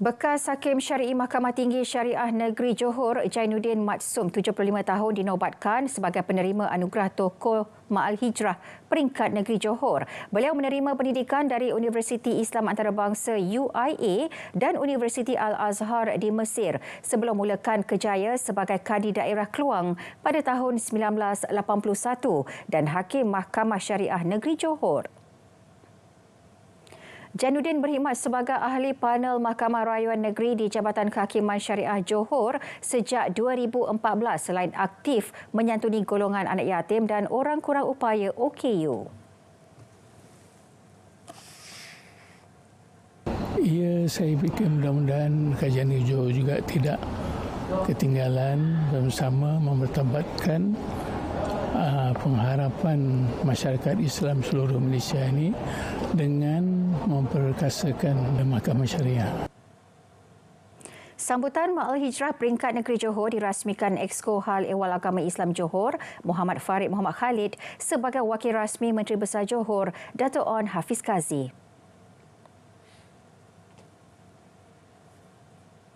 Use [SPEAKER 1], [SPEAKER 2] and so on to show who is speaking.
[SPEAKER 1] Bekas Hakim Syari'i Mahkamah Tinggi Syariah Negeri Johor Jainuddin Matsum 75 tahun dinobatkan sebagai penerima anugerah Tokoh Ma'al Hijrah peringkat Negeri Johor. Beliau menerima pendidikan dari Universiti Islam Antarabangsa UIA dan Universiti Al-Azhar di Mesir sebelum mulakan kejaya sebagai kadi daerah Keluang pada tahun 1981 dan Hakim Mahkamah Syariah Negeri Johor. Janudin berkhidmat sebagai ahli panel Mahkamah Rayuan Negeri di Jabatan Kehakiman Syariah Johor sejak 2014 selain aktif menyantuni golongan anak yatim dan orang kurang upaya OKU.
[SPEAKER 2] Ya, saya fikir mudah-mudahan kajian Johor juga tidak ketinggalan bersama mempertabatkan Ah, pengharapan masyarakat Islam seluruh Malaysia ini dengan memperkasakan Mahkamah Syariah.
[SPEAKER 1] Sambutan Ma'al Hijrah peringkat negeri Johor dirasmikan Exco Hal Ehwal Agama Islam Johor, Muhammad Farid Muhammad Khalid sebagai wakil rasmi Menteri Besar Johor, Dato' On Hafiz Kazi.